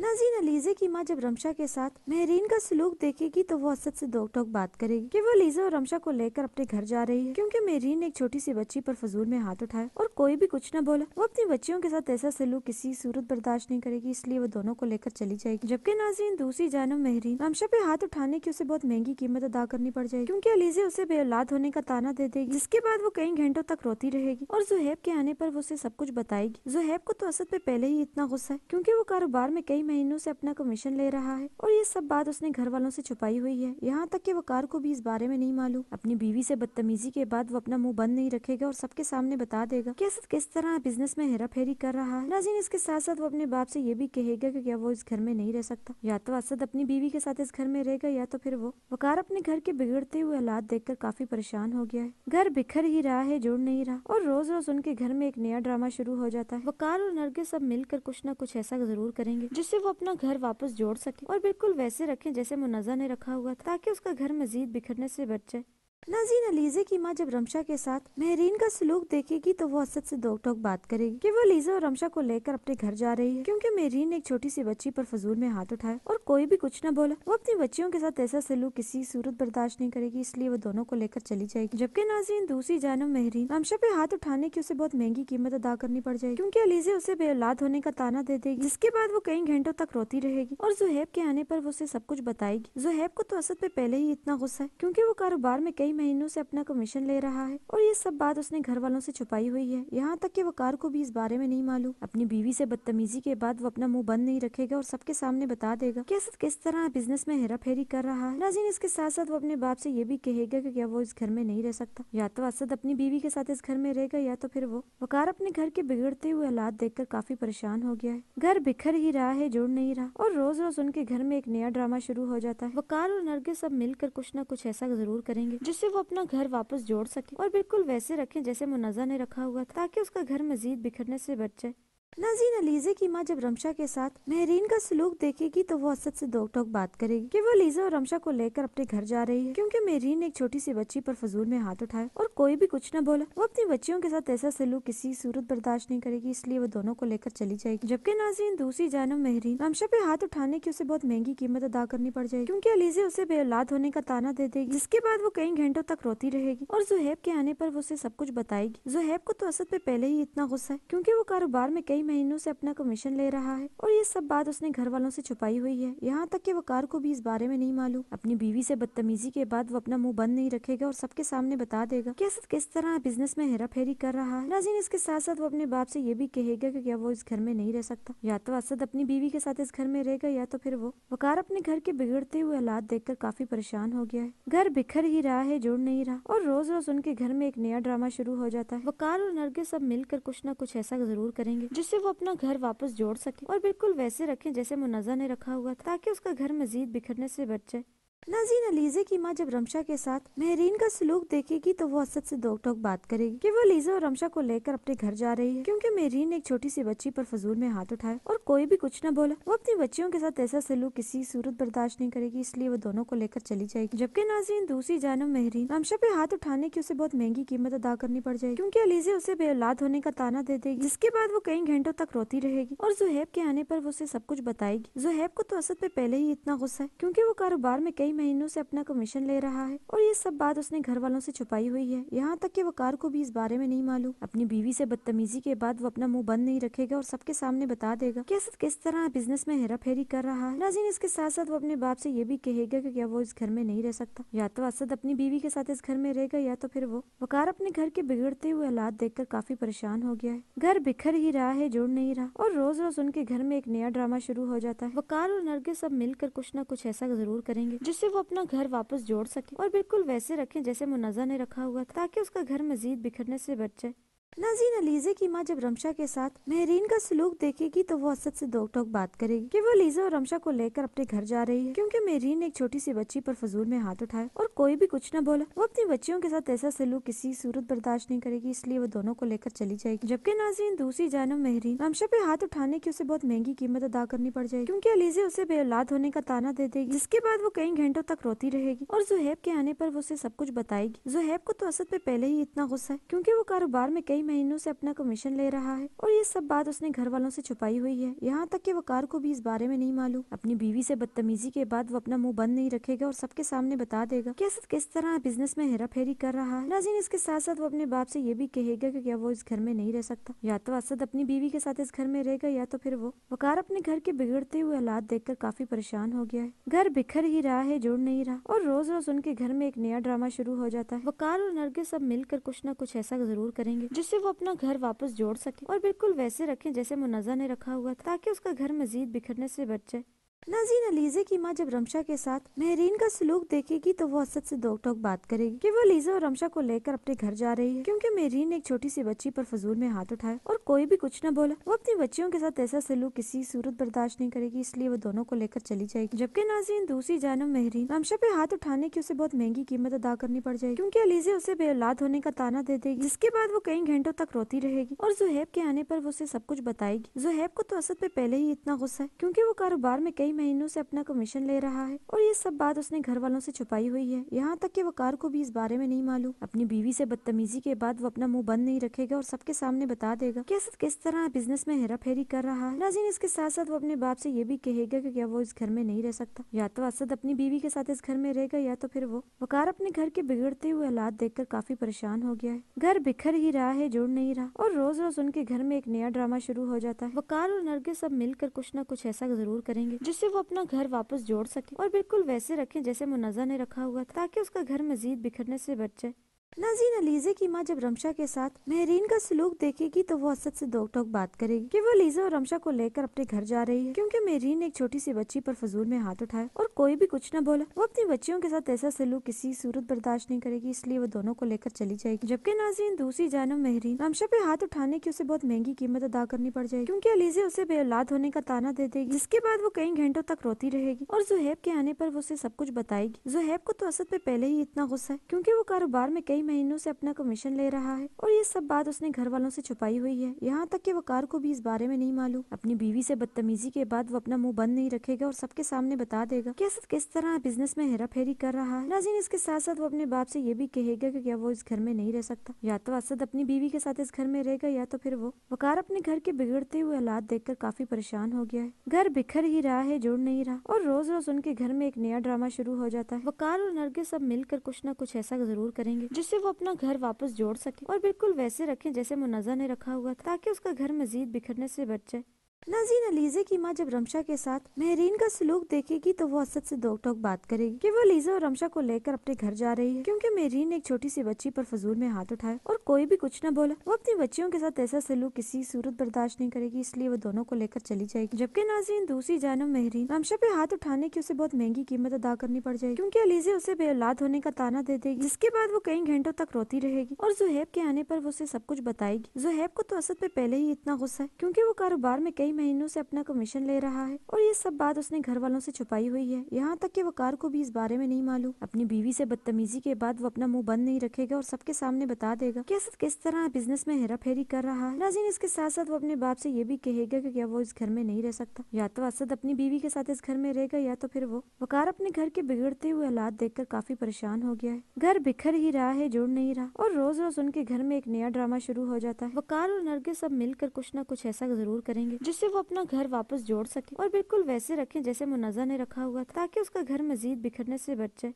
नाजीन अलीजे की माँ जब रमशा के साथ महरीन का सलूक देखेगी तो वो असद से दो टोक बात करेगी कि वो अलीजा और रमशा को लेकर अपने घर जा रही है क्योंकि महरीन ने एक छोटी सी बच्ची पर फजूल में हाथ उठाया और कोई भी कुछ न बोला वो अपनी बच्चियों के साथ ऐसा सलूक किसी सूरत बर्दाश्त नहीं करेगी इसलिए वो दोनों को लेकर चली जाएगी जबकि नाजीन दूसरी जानव महरीन रमशा पे हाथ उठाने की उसे बहुत महंगी कीमत अदा करनी पड़ जाएगी क्यूँकी अलीजे उसे बेऔलाद होने का ताना दे देगी जिसके बाद वो कई घंटों तक रोती रहेगी और जुहेब के आने पर वो उसे सब कुछ बताएगी जुहेब को तो असद पे पहले ही इतना गुस्सा है क्योंकि वो कारोबार में कई महीनों से अपना कमीशन ले रहा है और ये सब बात उसने घर वालों से छुपाई हुई है यहाँ तक कि वकार को भी इस बारे में नहीं मालूम अपनी बीवी से बदतमीजी के बाद वो अपना मुंह बंद नहीं रखेगा और सबके सामने बता देगा कि असद किस तरह बिजनेस में हेरा फेरी कर रहा है नाजीन इसके साथ साथ वो अपने बाप से ये भी कहेगा की क्या वो इस घर में नहीं रह सकता या तो असद अपनी बीवी के साथ इस घर में रहेगा या तो फिर वो वकार अपने घर के बिगड़ते हुए हालात कर काफी परेशान हो गया है घर बिखर ही रहा है जुड़ नहीं रहा और रोज रोज उनके घर में एक नया ड्रामा शुरू हो जाता है वकार और नरगे सब मिलकर कुछ न कुछ ऐसा जरूर करेंगे जिस जिससे वो अपना घर वापस जोड़ सके और बिल्कुल वैसे रखें जैसे मुन्ना ने रखा हुआ था ताकि उसका घर मजीद बिखरने से बच जाए नाजीन अलीजे की माँ जब रमशा के साथ महरीन का सलूक देखेगी तो वो असद से दो टोक बात करेगी कि वो लीजा और रमशा को लेकर अपने घर जा रही है क्योंकि महरीन ने एक छोटी सी बच्ची पर फजूल में हाथ उठाया और कोई भी कुछ न बोला वो अपनी बच्चियों के साथ ऐसा सलूक किसी सूरत बर्दाश्त नहीं करेगी इसलिए वो दोनों को लेकर चली जाएगी जबकि नाजीन दूसरी जानव महरीन रमशा पे हाथ उठाने की उसे बहुत महंगी कीमत अदा करनी पड़ जाएगी क्यूँकी अलीजे उसे बेऔलाद होने का ताना दे देगी जिसके बाद वो कई घंटों तक रोती रहेगी और जुहेब के आने पर वो उसे सब कुछ बताएगी जुहेब को तो असद पे पहले ही इतना गुस्सा है क्यूँकी वो कारोबार में कई कई महीनों से अपना कमीशन ले रहा है और ये सब बात उसने घर वालों से छुपाई हुई है यहाँ तक कि वकार को भी इस बारे में नहीं मालूम अपनी बीवी से बदतमीजी के बाद वो अपना मुंह बंद नहीं रखेगा और सबके सामने बता देगा कि असद किस तरह बिजनेस में हेरा फेरी कर रहा है नाजीन इसके साथ साथ वो अपने बाप से ये भी कहेगा की क्या वो इस घर में नहीं रह सकता या तो असद अपनी बीवी के साथ इस घर में रहेगा या तो फिर वो वकार अपने घर के बिगड़ते हुए हालात कर काफी परेशान हो गया है घर बिखर ही रहा है जुड़ नहीं रहा और रोज रोज उनके घर में एक नया ड्रामा शुरू हो जाता है वकार और नरगे सब मिलकर कुछ न कुछ ऐसा जरूर करेंगे जिस जिससे वो अपना घर वापस जोड़ सके और बिल्कुल वैसे रखें जैसे मुनाजा ने रखा हुआ था ताकि उसका घर मजीद बिखरने से बच जाए नाजीन अलीजे की माँ जब रमशा के साथ महरीन का सलूक देखेगी तो वो असद से दो टोक बात करेगी कि वो अलीजा और रमशा को लेकर अपने घर जा रही है क्योंकि महरीन ने एक छोटी सी बच्ची पर फजूल में हाथ उठाया और कोई भी कुछ न बोला वो अपनी बच्चियों के साथ ऐसा सलूक किसी सूरत बर्दाश्त नहीं करेगी इसलिए वो दोनों को लेकर चली जाएगी जबकि नाजीन दूसरी जानव महरीन रमशा पे हाथ उठाने की उसे बहुत महंगी कीमत अदा करनी पड़ जाएगी क्यूँकी अलीजे उसे बेऔलाद होने का ताना दे देगी जिसके बाद वो कई घंटों तक रोती रहेगी और जुहेब के आने पर वो उसे सब कुछ बताएगी जुहेब को तो असद पे पहले ही इतना गुस्सा है क्यूँकी वो कारोबार में कई कई महीनों से अपना कमीशन ले रहा है और ये सब बात उसने घर वालों से छुपाई हुई है यहाँ तक कि वकार को भी इस बारे में नहीं मालूम अपनी बीवी से बदतमीजी के बाद वो अपना मुंह बंद नहीं रखेगा और सबके सामने बता देगा कि असद किस तरह बिजनेस में हेरा फेरी कर रहा है नाजीन इसके साथ साथ वो अपने बाप से ये भी कहेगा की क्या वो इस घर में नहीं रह सकता या तो असद अपनी बीवी के साथ इस घर में रहेगा या तो फिर वो वकार अपने घर के बिगड़ते हुए हालात कर काफी परेशान हो गया है घर बिखर ही रहा है जुड़ नहीं रहा और रोज रोज उनके घर में एक नया ड्रामा शुरू हो जाता है वकार और नरगे सब मिलकर कुछ न कुछ ऐसा जरूर करेंगे जिस जिससे वो अपना घर वापस जोड़ सके और बिल्कुल वैसे रखें जैसे मुन्ना ने रखा हुआ था ताकि उसका घर मजीद बिखरने से बच जाए नाजीन अलीजे की माँ जब रमशा के साथ महरीन का सलूक देखेगी तो वो असद से दो टोक बात करेगी कि वो अलीजा और रमशा को लेकर अपने घर जा रही है क्योंकि महरीन ने एक छोटी सी बच्ची पर फजूल में हाथ उठाया और कोई भी कुछ न बोला वो अपनी बच्चियों के साथ ऐसा सलूक किसी सूरत बर्दाश्त नहीं करेगी इसलिए वो दोनों को लेकर चली जाएगी जबकि नाजीन दूसरी जानव महरीन रमशा पे हाथ उठाने की उसे बहुत महंगी कीमत अदा करनी पड़ जाएगी क्यूँकी अलीजे उसे बेऔलाद होने का ताना दे देगी जिसके बाद वो कई घंटों तक रोती रहेगी और जुहेब के आने पर वो उसे सब कुछ बताएगी जुहेब को तो असद पे पहले ही इतना गुस्सा है क्यूँकी वो कारोबार में कई कई महीनों से अपना कमीशन ले रहा है और ये सब बात उसने घर वालों से छुपाई हुई है यहाँ तक कि वकार को भी इस बारे में नहीं मालूम अपनी बीवी से बदतमीजी के बाद वो अपना मुंह बंद नहीं रखेगा और सबके सामने बता देगा कि असद किस तरह बिजनेस में हेरा फेरी कर रहा है नाजीन इसके साथ साथ वो अपने बाप से ये भी कहेगा की क्या वो इस घर में नहीं रह सकता या तो असद अपनी बीवी के साथ इस घर में रहेगा या तो फिर वो वकार अपने घर के बिगड़ते हुए हालात कर काफी परेशान हो गया है घर बिखर ही रहा है जुड़ नहीं रहा और रोज रोज उनके घर में एक नया ड्रामा शुरू हो जाता है वकार और नरगे सब मिलकर कुछ न कुछ ऐसा जरूर करेंगे जिस जिससे वो अपना घर वापस जोड़ सके और बिल्कुल वैसे रखें जैसे मुन्ना ने रखा हुआ था ताकि उसका घर मजीद बिखरने से बच जाए नाजीन अलीजे की माँ जब रमशा के साथ महरीन का सलूक देखेगी तो वो असद से दो टोक बात करेगी कि वो लीजा और रमशा को लेकर अपने घर जा रही है क्योंकि महरीन ने एक छोटी सी बच्ची पर फजूल में हाथ उठाया और कोई भी कुछ न बोला वो अपनी बच्चियों के साथ ऐसा सलूक किसी सूरत बर्दाश्त नहीं करेगी इसलिए वो दोनों को लेकर चली जाएगी जबकि नाजीन दूसरी जानव महरीन रमशा पे हाथ उठाने की उसे बहुत महंगी कीमत अदा करनी पड़ जाएगी क्यूँकी अलीजे उसे बेऔलाद होने का ताना दे देगी जिसके बाद वो कई घंटों तक रोती रहेगी और जुहेब के आने पर वो उसे सब कुछ बताएगी जुहेब को तो असद पे पहले ही इतना गुस्सा है क्यूँकी वो कारोबार में कई कई महीनों से अपना कमीशन ले रहा है और ये सब बात उसने घर वालों से छुपाई हुई है यहाँ तक कि वकार को भी इस बारे में नहीं मालूम अपनी बीवी से बदतमीजी के बाद वो अपना मुंह बंद नहीं रखेगा और सबके सामने बता देगा कि असद किस तरह बिजनेस में हेरा फेरी कर रहा है नाजीन इसके साथ साथ वो अपने बाप से ये भी कहेगा की क्या वो इस घर में नहीं रह सकता या तो असद अपनी बीवी के साथ इस घर में रहेगा या तो फिर वो वकार अपने घर के बिगड़ते हुए हालात कर काफी परेशान हो गया है घर बिखर ही रहा है जुड़ नहीं रहा और रोज रोज उनके घर में एक नया ड्रामा शुरू हो जाता है वकार और नरगे सब मिलकर कुछ न कुछ ऐसा जरूर करेंगे जिस जिससे वो अपना घर वापस जोड़ सके और बिल्कुल वैसे रखें जैसे मुन्ना ने रखा हुआ था ताकि उसका घर मजीद बिखरने से बच जाए नाजीन अलीजे की माँ जब रमशा के साथ महरीन का सलूक देखेगी तो वो असद से दो टोक बात करेगी कि वो लीजा और रमशा को लेकर अपने घर जा रही है क्योंकि महरीन ने एक छोटी सी बच्ची पर फजूल में हाथ उठाया और कोई भी कुछ न बोला वो अपनी बच्चियों के साथ ऐसा सलूक किसी सूरत बर्दाश्त नहीं करेगी इसलिए वो दोनों को लेकर चली जाएगी जबकि नाजीन दूसरी जानव महरीन रमशा पे हाथ उठाने की उसे बहुत महंगी कीमत अदा करनी पड़ जाएगी क्यूँकी अलीजे उसे बेऔलाद होने का ताना दे देगी जिसके बाद वो कई घंटों तक रोती रहेगी और जुहेब के आने पर वो उसे सब कुछ बताएगी जुहेब को तो असद पे पहले ही इतना गुस्सा है क्यूँकी वो कारोबार में कई कई महीनों से अपना कमीशन ले रहा है और ये सब बात उसने घर वालों से छुपाई हुई है यहाँ तक कि वकार को भी इस बारे में नहीं मालूम अपनी बीवी से बदतमीजी के बाद वो अपना मुंह बंद नहीं रखेगा और सबके सामने बता देगा कि असद किस तरह बिजनेस में हेरा फेरी कर रहा है नाजीन इसके साथ साथ वो अपने बाप से ये भी कहेगा की क्या वो इस घर में नहीं रह सकता या तो असद अपनी बीवी के साथ इस घर में रहेगा या तो फिर वो वकार अपने घर के बिगड़ते हुए हालात कर काफी परेशान हो गया है घर बिखर ही रहा है जुड़ नहीं रहा और रोज रोज उनके घर में एक नया ड्रामा शुरू हो जाता है वकार और नरगे सब मिलकर कुछ न कुछ ऐसा जरूर करेंगे जिस जिससे वो अपना घर वापस जोड़ सके और बिल्कुल वैसे रखे जैसे मुन्ना ने रखा हुआ था ताकि उसका घर मजीद बिखरने से बच जाए नाजीन अलीजे की माँ जब रमशा के साथ महरीन का सलूक देखेगी तो वो असद से दो टोक बात करेगी कि वो लीजा और रमशा को लेकर अपने घर जा रही है क्योंकि महरीन ने एक छोटी सी बच्ची पर फजूल में हाथ उठाया और कोई भी कुछ न बोला वो अपनी बच्चियों के साथ ऐसा सलूक किसी सूरत बर्दाश्त नहीं करेगी इसलिए वो दोनों को लेकर चली जाएगी जबकि नाजीन दूसरी जानव महरीन रमशा पे हाथ उठाने की उसे बहुत महंगी कीमत अदा करनी पड़ जाएगी क्यूँकी अलीजे उसे बेऔलाद होने का ताना दे देगी जिसके बाद वो कई घंटों तक रोती रहेगी और जुहेब के आने पर वो उसे सब कुछ बताएगी जुहेब को तो असद पे पहले ही इतना गुस्सा है क्यूँकी वो कारोबार में कई कई महीनों से अपना कमीशन ले रहा है और ये सब बात उसने घर वालों से छुपाई हुई है यहाँ तक कि वकार को भी इस बारे में नहीं मालूम अपनी बीवी से बदतमीजी के बाद वो अपना मुंह बंद नहीं रखेगा और सबके सामने बता देगा कि असद किस तरह बिजनेस में हेरा फेरी कर रहा है नाजीन इसके साथ साथ वो अपने बाप से ये भी कहेगा की क्या वो इस घर में नहीं रह सकता या तो असद अपनी बीवी के साथ इस घर में रहेगा या तो फिर वो वकार अपने घर के बिगड़ते हुए हालात कर काफी परेशान हो गया है घर बिखर ही रहा है जुड़ नहीं रहा और रोज रोज उनके घर में एक नया ड्रामा शुरू हो जाता है वकार और नरगे सब मिलकर कुछ न कुछ ऐसा जरूर करेंगे जिस जिससे वो अपना घर वापस जोड़ सके और बिल्कुल वैसे रखे जैसे मुन्ना ने रखा हुआ था ताकि उसका घर मजीद बिखरने से बच जाए नाजीन अलीजे की माँ जब रमशा के साथ महरीन का सलूक देखेगी तो वो असद से दो टोक बात करेगी कि वो अलीजा और रमशा को लेकर अपने घर जा रही है क्योंकि महरीन ने एक छोटी सी बच्ची पर फजूल में हाथ उठाया और कोई भी कुछ न बोला वो अपनी बच्चियों के साथ ऐसा सलूक किसी सूरत बर्दाश्त नहीं करेगी इसलिए वो दोनों को लेकर चली जाएगी जबकि नाजीन दूसरी जानव महरीन रमशा पे हाथ उठाने की उसे बहुत महंगी कीमत अदा करनी पड़ जाएगी क्यूँकी अलीजे उसे बेऔलाद होने का ताना दे देगी जिसके बाद वो कई घंटों तक रोती रहेगी और जुहेब के आने पर वो उसे सब कुछ बताएगी जुहेब को तो असद पे पहले ही इतना गुस्सा है क्यूँकी वो कारोबार में कई कई महीनों से अपना कमीशन ले रहा है और ये सब बात उसने घर वालों से छुपाई हुई है यहाँ तक कि वकार को भी इस बारे में नहीं मालूम अपनी बीवी से बदतमीजी के बाद वो अपना मुंह बंद नहीं रखेगा और सबके सामने बता देगा कि असद किस तरह बिजनेस में हेरा फेरी कर रहा है नाजीन इसके साथ साथ वो अपने बाप से ये भी कहेगा की क्या वो इस घर में नहीं रह सकता या तो असद अपनी बीवी के साथ इस घर में रहेगा या तो फिर वो वकार अपने घर के बिगड़ते हुए हालात कर काफी परेशान हो गया है घर बिखर ही रहा है जुड़ नहीं रहा और रोज रोज उनके घर में एक नया ड्रामा शुरू हो जाता है वकार और नरगे सब मिलकर कुछ न कुछ ऐसा जरूर करेंगे जिस जिससे वो अपना घर वापस जोड़ सके और बिल्कुल वैसे रखें जैसे मुन्ना ने रखा हुआ था ताकि उसका घर मजीद बिखरने से बच जाए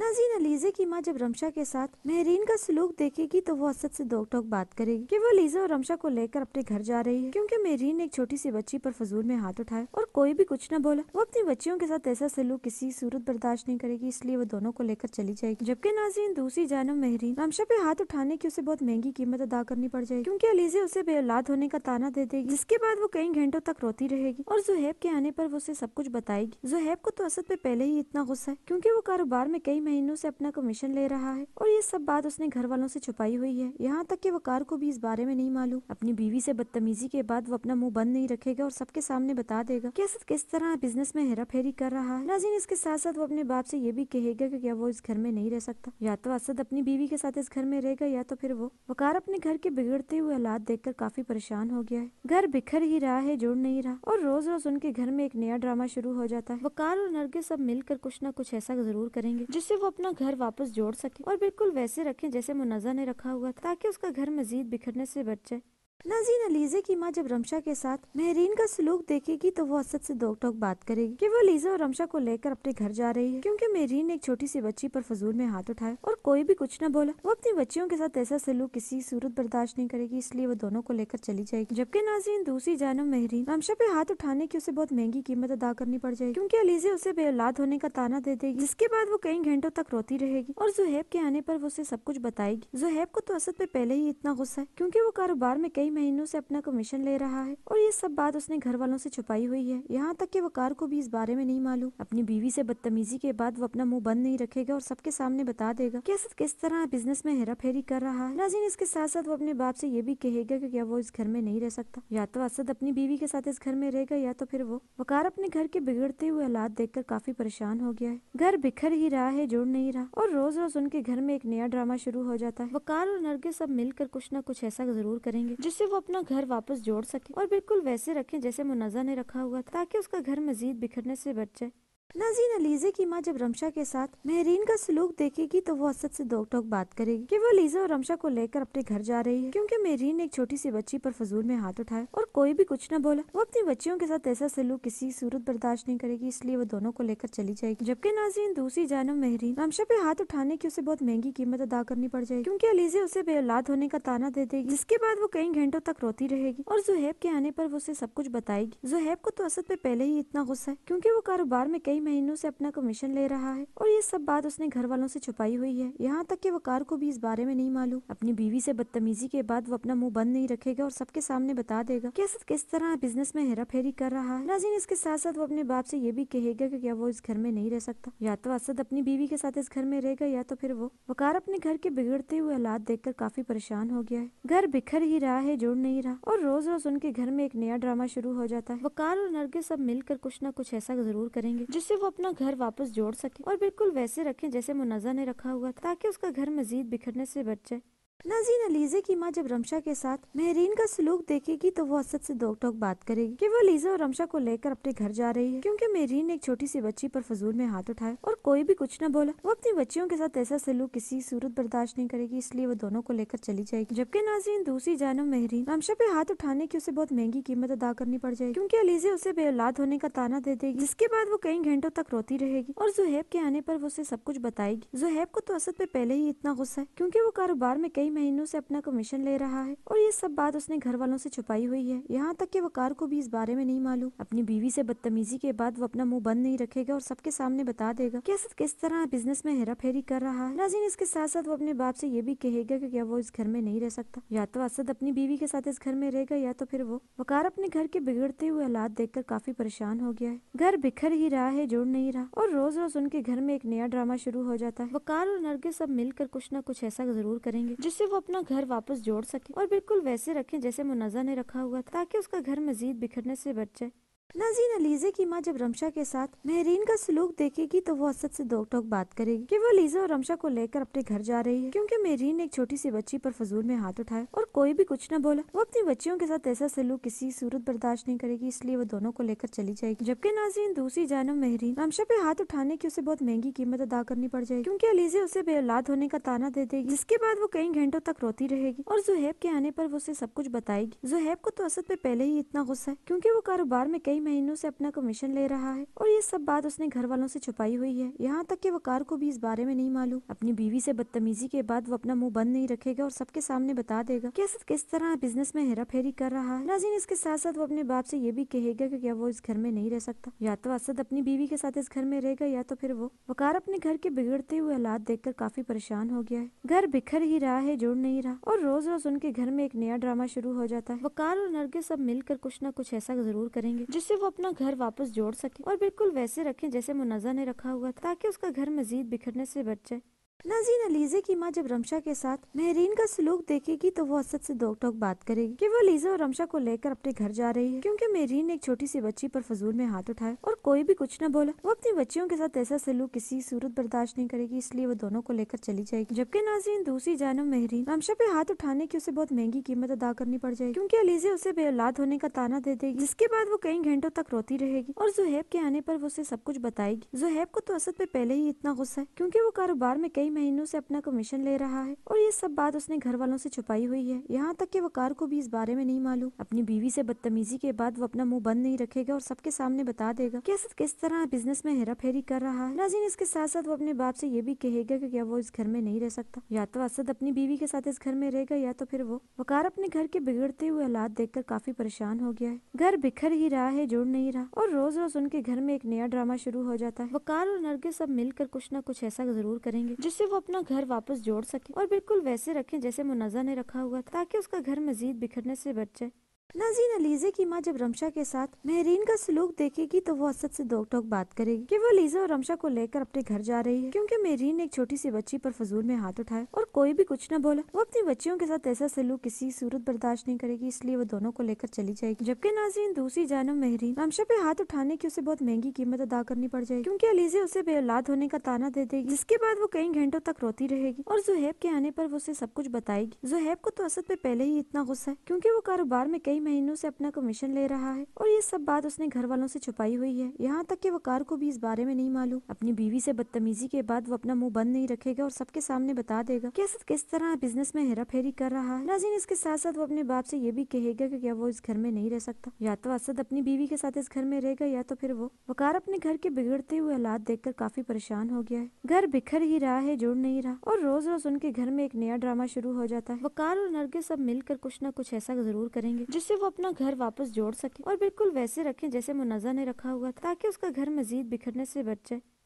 नाजीन अलीजे की माँ जब रमशा के साथ महरीन का सलूक देखेगी तो वो असद से दो टोक बात करेगी कि वो अलीजा और रमशा को लेकर अपने घर जा रही है क्योंकि महरीन ने एक छोटी सी बच्ची पर फजूल में हाथ उठाया और कोई भी कुछ न बोला वो अपनी बच्चियों के साथ ऐसा सलूक किसी सूरत बर्दाश्त नहीं करेगी इसलिए वो दोनों को लेकर चली जाएगी जबकि नाजीन दूसरी जानव महरीन रमशा पे हाथ उठाने की उसे बहुत महंगी कीमत अदा करनी पड़ जाएगी क्यूँकी अलीजे उसे बेऔलाद होने का ताना दे देगी जिसके बाद वो कई घंटों तक रोती रहेगी और जुहेब के आने पर वो उसे सब कुछ बताएगी जुहेब को तो असद पे पहले ही इतना गुस्सा है क्यूँकी वो कारोबार में कई महीनों से अपना कमीशन ले रहा है और ये सब बात उसने घर वालों से छुपाई हुई है यहाँ तक कि वकार को भी इस बारे में नहीं मालूम अपनी बीवी से बदतमीजी के बाद वो अपना मुंह बंद नहीं रखेगा और सबके सामने बता देगा कि असद किस तरह बिजनेस में हेरा फेरी कर रहा है नाजीन इसके साथ साथ वो अपने बाप से ये भी कहेगा की क्या वो इस घर में नहीं रह सकता या तो असद अपनी बीवी के साथ इस घर में रहेगा या तो फिर वो वकार अपने घर के बिगड़ते हुए हालात कर काफी परेशान हो गया है घर बिखर ही रहा है जुड़ नहीं रहा और रोज रोज उनके घर में एक नया ड्रामा शुरू हो जाता है वकार और नरगे सब मिलकर कुछ न कुछ ऐसा जरूर करेंगे जिस जिससे वो अपना घर वापस जोड़ सके और बिल्कुल वैसे रखें जैसे मुनाजा ने रखा हुआ था ताकि उसका घर मजीद बिखरने से बच जाए नाजीन अलीजे की माँ जब रमशा के साथ महरीन का सलूक देखेगी तो वो असद से दो टोक बात करेगी कि वो लीजा और रमशा को लेकर अपने घर जा रही है क्योंकि महरीन ने एक छोटी सी बच्ची पर फजूल में हाथ उठाया और कोई भी कुछ न बोला वो अपनी बच्चियों के साथ ऐसा सलूक किसी सूरत बर्दाश्त नहीं करेगी इसलिए वो दोनों को लेकर चली जाएगी जबकि नाजीन दूसरी जानव महरीन रमशा पे हाथ उठाने की उसे बहुत महंगी कीमत अदा करनी पड़ जाएगी क्यूँकी अलीजे उसे बेऔलाद होने का ताना दे देगी जिसके बाद वो कई घंटों तक रोती रहेगी और जुहेब के आने पर वो उसे सब कुछ बताएगी जुहेब को तो असद पे पहले ही इतना गुस्सा है क्यूँकी वो कारोबार में कई कई महीनों से अपना कमीशन ले रहा है और ये सब बात उसने घर वालों से छुपाई हुई है यहाँ तक कि वकार को भी इस बारे में नहीं मालूम अपनी बीवी से बदतमीजी के बाद वो अपना मुंह बंद नहीं रखेगा और सबके सामने बता देगा कि असद किस तरह बिजनेस में हेरा फेरी कर रहा है नाजीन इसके साथ साथ वो अपने बाप से ये भी कहेगा की क्या वो इस घर में नहीं रह सकता या तो असद अपनी बीवी के साथ इस घर में रहेगा या तो फिर वो वकार अपने घर के बिगड़ते हुए हालात कर काफी परेशान हो गया है घर बिखर ही रहा है जुड़ नहीं रहा और रोज रोज उनके घर में एक नया ड्रामा शुरू हो जाता है वकार और नरगे सब मिलकर कुछ न कुछ ऐसा जरूर करेंगे जिस जिससे वो अपना घर वापस जोड़ सके और बिल्कुल वैसे रखें जैसे मुनाजा ने रखा हुआ था ताकि उसका घर मजीद बिखरने से बच जाए नाजीन अलीजे की माँ जब रमशा के साथ मेहरीन का सलूक देखेगी तो वो असद से दो टोक बात करेगी कि वो अलीजा और रमशा को लेकर अपने घर जा रही है क्योंकि मेहरीन ने एक छोटी सी बच्ची पर फजूल में हाथ उठाया और कोई भी कुछ न बोला वो अपनी बच्चियों के साथ ऐसा सलूक किसी सूरत बर्दाश्त नहीं करेगी इसलिए वो दोनों को लेकर चली जाएगी जबकि नाजीन दूसरी जानव मेहरीन रमशा पे हाथ उठाने की उसे बहुत महंगी कीमत अदा करनी पड़ जाएगी क्यूँकी अलीजे उसे बेऔलाद होने का ताना दे देगी जिसके बाद वो कई घंटों तक रोती रहेगी और जुहेब के आने पर वो उसे सब कुछ बताएगी जुहेब को तो असद पे पहले ही इतना गुस्सा है क्यूँकी वो कारोबार में कई कई महीनों से अपना कमीशन ले रहा है और ये सब बात उसने घर वालों से छुपाई हुई है यहाँ तक कि वकार को भी इस बारे में नहीं मालूम अपनी बीवी से बदतमीजी के बाद वो अपना मुंह बंद नहीं रखेगा और सबके सामने बता देगा कि असद किस तरह बिजनेस में हेरा फेरी कर रहा है नाजीन इसके साथ साथ वो अपने बाप से ये भी कहेगा की क्या वो इस घर में नहीं रह सकता या तो असद अपनी बीवी के साथ इस घर में रहेगा या तो फिर वो वकार अपने घर के बिगड़ते हुए हालात कर काफी परेशान हो गया है घर बिखर ही रहा है जुड़ नहीं रहा और रोज रोज उनके घर में एक नया ड्रामा शुरू हो जाता है वकार और नरगे सब मिलकर कुछ न कुछ ऐसा जरूर करेंगे जिस जिससे वो अपना घर वापस जोड़ सके और बिल्कुल वैसे रखें जैसे मुनाजा ने रखा हुआ था ताकि उसका घर मजीद बिखरने से बच जाए नाजीन अलीजे की माँ जब रमशा के साथ मेहरीन का सलूक देखेगी तो वो असद से दो टोक बात करेगी कि वो लीजा और रमशा को लेकर अपने घर जा रही है क्योंकि मेहरीन ने एक छोटी सी बच्ची पर फजूल में हाथ उठाया और कोई भी कुछ न बोला वो अपनी बच्चियों के साथ ऐसा सलूक किसी सूरत बर्दाश्त नहीं करेगी इसलिए वो दोनों को लेकर चली जाएगी जबकि नाजीन दूसरी जानव मेहरीन रमशा पे हाथ उठाने की उसे बहुत महंगी कीमत अदा करनी पड़ जाएगी क्यूँकी अलीजे उसे बेऔलाद होने का ताना दे देगी जिसके बाद वो कई घंटों तक रोती रहेगी और जुहेब के आने पर वो उसे सब कुछ बताएगी जुहेब को तो असद पे पहले ही इतना गुस्सा है क्यूँकी वो कारोबार में कई कई महीनों से अपना कमीशन ले रहा है और ये सब बात उसने घर वालों से छुपाई हुई है यहाँ तक कि वकार को भी इस बारे में नहीं मालूम अपनी बीवी से बदतमीजी के बाद वो अपना मुंह बंद नहीं रखेगा और सबके सामने बता देगा कि असद किस तरह बिजनेस में हेरा फेरी कर रहा है नाजीन इसके साथ साथ वो अपने बाप से ये भी कहेगा की क्या वो इस घर में नहीं रह सकता या तो असद अपनी बीवी के साथ इस घर में रहेगा या तो फिर वो वकार अपने घर के बिगड़ते हुए हालात कर काफी परेशान हो गया है घर बिखर ही रहा है जुड़ नहीं रहा और रोज रोज उनके घर में एक नया ड्रामा शुरू हो जाता है वकार और नरगिस सब मिलकर कुछ न कुछ ऐसा जरूर करेंगे जिस जिससे वो अपना घर वापस जोड़ सके और बिल्कुल वैसे रखें जैसे मुनाजा ने रखा हुआ था ताकि उसका घर मजीद बिखरने से बच जाए नाजीन अलीजे की माँ जब रमशा के साथ महरीन का सलूक देखेगी तो वो असद से दो टोक बात करेगी कि वो लीजा और रमशा को लेकर अपने घर जा रही है क्योंकि महरीन ने एक छोटी सी बच्ची पर फजूल में हाथ उठाया और कोई भी कुछ न बोला वो अपनी बच्चियों के साथ ऐसा सलूक किसी सूरत बर्दाश्त नहीं करेगी इसलिए वो दोनों को लेकर चली जाएगी जबकि नाजीन दूसरी जानव महरीन रमशा पे हाथ उठाने की उसे बहुत महंगी कीमत अदा करनी पड़ जाएगी क्यूँकी अलीजे उसे बेऔलाद होने का ताना दे देगी जिसके बाद वो कई घंटों तक रोती रहेगी और जुहेब के आने पर वो उसे सब कुछ बताएगी जुहेब को तो असद पे पहले ही इतना गुस्सा है क्यूँकी वो कारोबार में कई कई महीनों से अपना कमीशन ले रहा है और ये सब बात उसने घर वालों से छुपाई हुई है यहाँ तक कि वकार को भी इस बारे में नहीं मालूम अपनी बीवी से बदतमीजी के बाद वो अपना मुंह बंद नहीं रखेगा और सबके सामने बता देगा कि असद किस तरह बिजनेस में हेरा फेरी कर रहा है नाजीन इसके साथ साथ वो अपने बाप से ये भी कहेगा कि क्या वो इस घर में नहीं रह सकता या तो असद अपनी बीवी के साथ इस घर में रहेगा या तो फिर वो वकार अपने घर के बिगड़ते हुए हालात कर काफी परेशान हो गया है घर बिखर ही रहा है जुड़ नहीं रहा और रोज रोज उनके घर में एक नया ड्रामा शुरू हो जाता है वकार और नरगे सब मिलकर कुछ न कुछ ऐसा जरूर करेंगे जिस जिससे वो अपना घर वापस जोड़ सके और बिल्कुल वैसे रखें जैसे मुन्ना ने रखा हुआ था ताकि उसका घर मजीद बिखरने से बच जाए नाजीन अलीजे की माँ जब रमशा के साथ महरीन का सलूक देखेगी तो वो असद से दो टोक बात करेगी कि वो अलीजा और रमशा को लेकर अपने घर जा रही है क्योंकि महरीन ने एक छोटी सी बच्ची पर फजूल में हाथ उठाया और कोई भी कुछ न बोला वो अपनी बच्चियों के साथ ऐसा सलूक किसी सूरत बर्दाश्त नहीं करेगी इसलिए वो दोनों को लेकर चली जाएगी जबकि नाजीन दूसरी जानव महरीन रमशा पे हाथ उठाने की उसे बहुत महंगी कीमत अदा करनी पड़ जाएगी क्यूँकी अलीजे उसे बेऔलाद होने का ताना दे देगी जिसके बाद वो कई घंटों तक रोती रहेगी और जुहेब के आने पर वो उसे सब कुछ बताएगी जुहेब को तो असद पे पहले ही इतना गुस्सा है क्यूँकी वो कारोबार में कई कई महीनों से अपना कमीशन ले रहा है और ये सब बात उसने घर वालों से छुपाई हुई है यहाँ तक कि वकार को भी इस बारे में नहीं मालूम अपनी बीवी से बदतमीजी के बाद वो अपना मुंह बंद नहीं रखेगा और सबके सामने बता देगा कि असद किस तरह बिजनेस में हेरा फेरी कर रहा है नाजीन इसके साथ साथ वो अपने बाप से ये भी कहेगा की क्या वो इस घर में नहीं रह सकता या तो असद अपनी बीवी के साथ इस घर में रहेगा या तो फिर वो वकार अपने घर के बिगड़ते हुए हालात कर काफी परेशान हो गया है घर बिखर ही रहा है जुड़ नहीं रहा और रोज रोज उनके घर में एक नया ड्रामा शुरू हो जाता है वकार और नरगिस सब मिलकर कुछ न कुछ ऐसा जरूर करेंगे जिस जिससे वो अपना घर वापस जोड़ सके और बिल्कुल वैसे रखें जैसे मुन्ना ने रखा हुआ था ताकि उसका घर मजीद बिखरने से बच जाए नाजीन अलीजे की माँ जब रमशा के साथ महरीन का सलूक देखेगी तो वो असद से दो टोक बात करेगी कि वो अलीजा और रमशा को लेकर अपने घर जा रही है क्योंकि महरीन ने एक छोटी सी बच्ची पर फजूल में हाथ उठाया और कोई भी कुछ न बोला वो अपनी बच्चियों के साथ ऐसा सलूक किसी सूरत बर्दाश्त नहीं करेगी इसलिए वो दोनों को लेकर चली जाएगी जबकि नाजीन दूसरी जानव महरीन रमशा पे हाथ उठाने की उसे बहुत महंगी कीमत अदा करनी पड़ जाएगी क्यूँकी अलीजे उसे बेऔलाद होने का ताना दे देगी जिसके बाद वो कई घंटों तक रोती रहेगी और जुहेब के आने पर वो उसे सब कुछ बताएगी जुहेब को तो असद पे पहले ही इतना गुस्सा है क्यूँकी वो कारोबार में कई कई महीनों से अपना कमीशन ले रहा है और ये सब बात उसने घर वालों से छुपाई हुई है यहाँ तक कि वकार को भी इस बारे में नहीं मालूम अपनी बीवी से बदतमीजी के बाद वो अपना मुंह बंद नहीं रखेगा और सबके सामने बता देगा कि असद किस तरह बिजनेस में हेरा फेरी कर रहा है नाजीन इसके साथ साथ वो अपने बाप से ये भी कहेगा की क्या वो इस घर में नहीं रह सकता या तो असद अपनी बीवी के साथ इस घर में रहेगा या तो फिर वो वकार अपने घर के बिगड़ते हुए हालात कर काफी परेशान हो गया है घर बिखर ही रहा है जुड़ नहीं रहा और रोज रोज उनके घर में एक नया ड्रामा शुरू हो जाता है वकार और नरगे सब मिलकर कुछ न कुछ ऐसा जरूर करेंगे जिस जिससे वो अपना घर वापस जोड़ सके और बिल्कुल वैसे रखें जैसे मुन्ना ने रखा हुआ था ताकि उसका घर मजीद बिखरने से बच जाए